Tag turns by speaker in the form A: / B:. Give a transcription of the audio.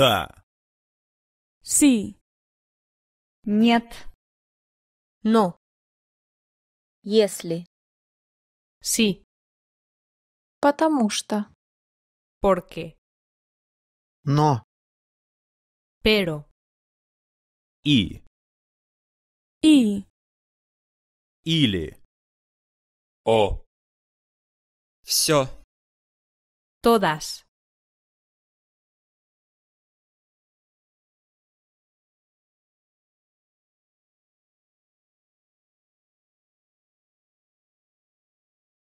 A: Да. Си. Нет. Но. Если. Си. Потому что. Porque. но, Pero. И. И. Или. О. Все. Todas.